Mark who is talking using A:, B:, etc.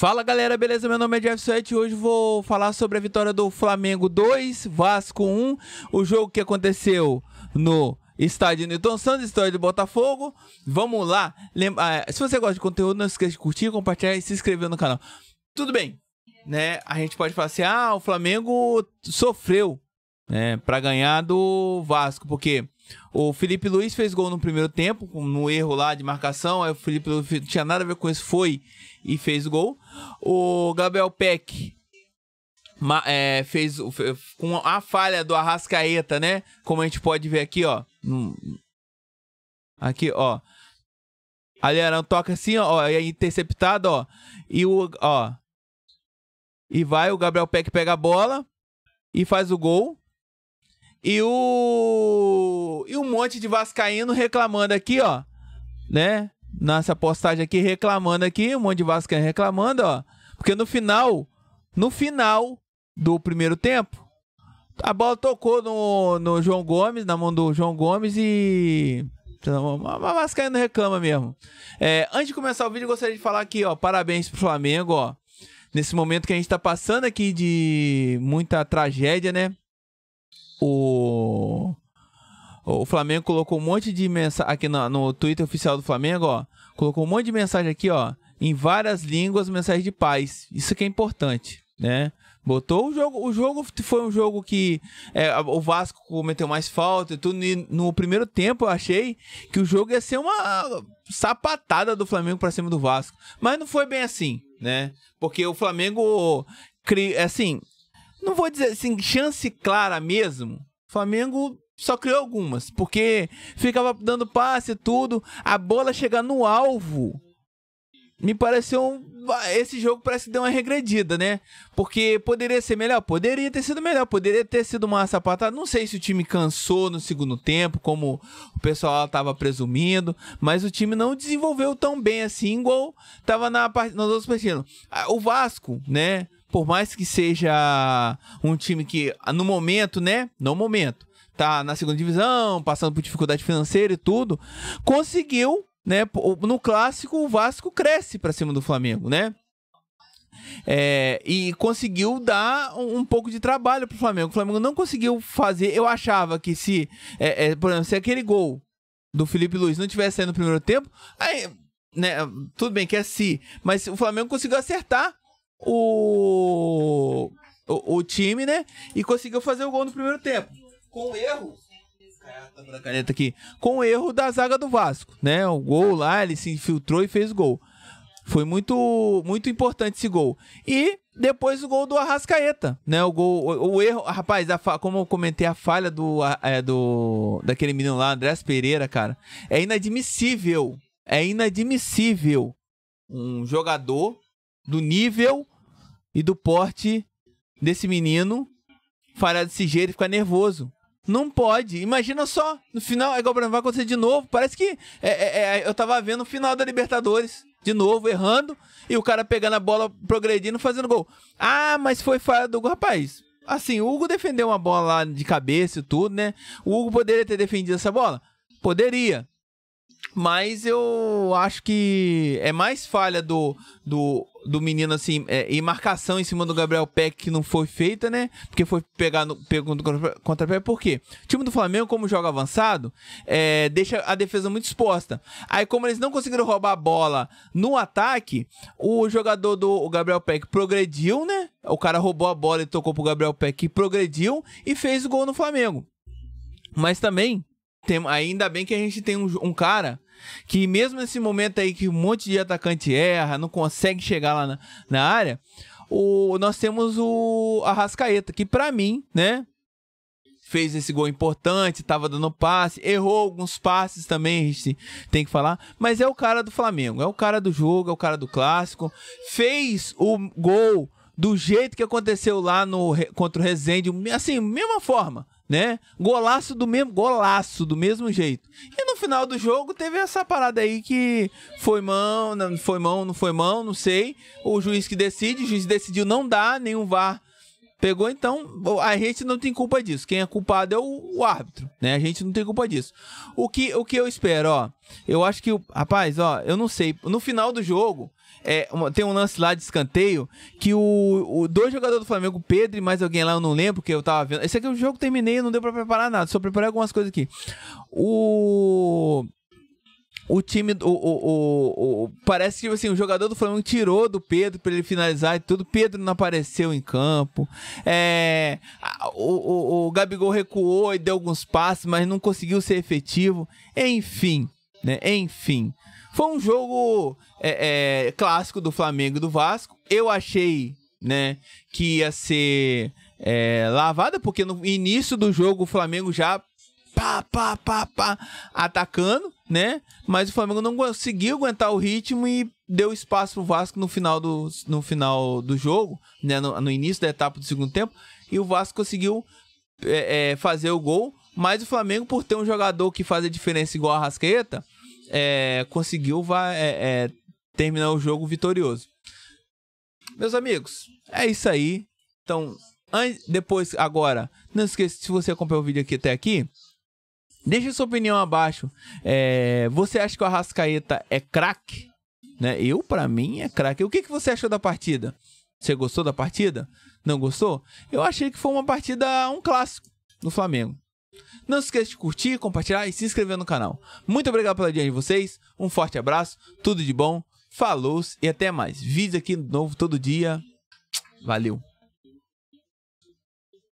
A: Fala galera, beleza? Meu nome é Jeff Sweat e hoje vou falar sobre a vitória do Flamengo 2, Vasco 1, o jogo que aconteceu no estádio Newton Santos, história do Botafogo. Vamos lá. Lembra... Ah, se você gosta de conteúdo, não esqueça de curtir, compartilhar e se inscrever no canal. Tudo bem, né? A gente pode falar assim: ah, o Flamengo sofreu né, para ganhar do Vasco, porque o Felipe Luiz fez gol no primeiro tempo, no erro lá de marcação. Aí o Felipe Luiz tinha nada a ver com isso, foi e fez gol. O Gabriel Peck é, fez com a falha do Arrascaeta, né? Como a gente pode ver aqui, ó. Hum. Aqui, ó. Ali um toca assim, ó, é interceptado, ó. E o, ó. E vai, o Gabriel Peck pega a bola e faz o gol. E o. E um monte de Vascaíno reclamando aqui, ó. Né? Nessa postagem aqui, reclamando aqui, um monte de Vascaíno reclamando, ó. Porque no final, no final do primeiro tempo, a bola tocou no, no João Gomes, na mão do João Gomes e. Então, Mas Vascaíno reclama mesmo. É, antes de começar o vídeo, gostaria de falar aqui, ó. Parabéns pro Flamengo, ó. Nesse momento que a gente tá passando aqui de muita tragédia, né? o. O Flamengo colocou um monte de mensagem. Aqui no, no Twitter oficial do Flamengo, ó. Colocou um monte de mensagem aqui, ó. Em várias línguas, mensagem de paz. Isso que é importante, né? Botou o jogo. O jogo foi um jogo que é, o Vasco cometeu mais falta e tudo. E no primeiro tempo eu achei que o jogo ia ser uma sapatada do Flamengo para cima do Vasco. Mas não foi bem assim, né? Porque o Flamengo. Assim, não vou dizer assim, chance clara mesmo. Flamengo só criou algumas, porque ficava dando passe e tudo, a bola chegar no alvo. Me pareceu um, ah, esse jogo parece que deu uma regredida, né? Porque poderia ser melhor, poderia ter sido melhor, poderia ter sido uma sapatada. Não sei se o time cansou no segundo tempo, como o pessoal estava presumindo, mas o time não desenvolveu tão bem assim, igual tava na parte nas outras partidas. Ah, o Vasco, né? por mais que seja um time que, no momento, né? No momento, tá na segunda divisão, passando por dificuldade financeira e tudo, conseguiu, né? No clássico, o Vasco cresce para cima do Flamengo, né? É, e conseguiu dar um, um pouco de trabalho para o Flamengo. O Flamengo não conseguiu fazer. Eu achava que se, é, é, por exemplo, se aquele gol do Felipe Luiz não tivesse saído no primeiro tempo, aí, né, tudo bem que é se, mas o Flamengo conseguiu acertar o, o, o time, né? E conseguiu fazer o gol no primeiro tempo. Com erro da caneta aqui. Com o erro da zaga do Vasco, né? O gol lá, ele se infiltrou e fez gol. Foi muito muito importante esse gol. E depois o gol do Arrascaeta, né? O gol, o, o erro, rapaz, a, como eu comentei a falha do é, do daquele menino lá, Andrés Pereira, cara. É inadmissível. É inadmissível um jogador do nível e do porte desse menino falhar desse jeito e ficar nervoso. Não pode. Imagina só. No final, é igual vai acontecer de novo. Parece que é, é, é, eu tava vendo o final da Libertadores. De novo, errando. E o cara pegando a bola, progredindo, fazendo gol. Ah, mas foi falha do gol. Rapaz, assim, o Hugo defendeu uma bola lá de cabeça e tudo, né? O Hugo poderia ter defendido essa bola? Poderia. Mas eu acho que é mais falha do, do, do menino, assim, é, e marcação em cima do Gabriel Peck que não foi feita, né? Porque foi pegar no, pegou contra-pé. Por quê? O time do Flamengo, como joga avançado, é, deixa a defesa muito exposta. Aí, como eles não conseguiram roubar a bola no ataque, o jogador do Gabriel Peck progrediu, né? O cara roubou a bola e tocou pro Gabriel Peck, que progrediu e fez o gol no Flamengo. Mas também tem, ainda bem que a gente tem um, um cara que mesmo nesse momento aí que um monte de atacante erra, não consegue chegar lá na, na área, o, nós temos o Arrascaeta, que para mim, né, fez esse gol importante, tava dando passe, errou alguns passes também, a gente tem que falar, mas é o cara do Flamengo, é o cara do jogo, é o cara do clássico, fez o gol do jeito que aconteceu lá no contra o Rezende, assim, mesma forma, né? Golaço do mesmo, golaço do mesmo jeito. E no final do jogo teve essa parada aí que foi mão, não foi mão, não foi mão, não sei. O juiz que decide, o juiz decidiu não dar, nenhum VAR Pegou então, a gente não tem culpa disso. Quem é culpado é o, o, árbitro, né? A gente não tem culpa disso. O que, o que eu espero, ó, eu acho que, rapaz, ó, eu não sei, no final do jogo, é, tem um lance lá de escanteio que o, o dois jogadores do Flamengo, Pedro e mais alguém lá, eu não lembro, que eu tava vendo. Esse aqui é o jogo terminei, não deu para preparar nada, só preparei algumas coisas aqui. O o time. O, o, o, o, parece que assim, o jogador do Flamengo tirou do Pedro para ele finalizar e tudo. Pedro não apareceu em campo. É, o, o, o Gabigol recuou e deu alguns passes, mas não conseguiu ser efetivo. Enfim, né? Enfim. Foi um jogo é, é, clássico do Flamengo e do Vasco. Eu achei né, que ia ser é, lavada, porque no início do jogo o Flamengo já pá, pá, pá, pá, atacando, né? Mas o Flamengo não conseguiu aguentar o ritmo e deu espaço pro Vasco no final do, no final do jogo, né? No, no início da etapa do segundo tempo. E o Vasco conseguiu é, é, fazer o gol. Mas o Flamengo, por ter um jogador que faz a diferença igual a Rasqueta, é, conseguiu vai, é, é, terminar o jogo vitorioso. Meus amigos, é isso aí. Então, depois, agora, não esqueça, se você acompanhou o vídeo aqui até aqui, Deixa sua opinião abaixo. É, você acha que o Arrascaeta é craque? Né? Eu, para mim, é craque. O que, que você achou da partida? Você gostou da partida? Não gostou? Eu achei que foi uma partida, um clássico no Flamengo. Não se esqueça de curtir, compartilhar e se inscrever no canal. Muito obrigado pela dia de vocês, um forte abraço, tudo de bom, falou e até mais. Vídeo aqui novo todo dia. Valeu!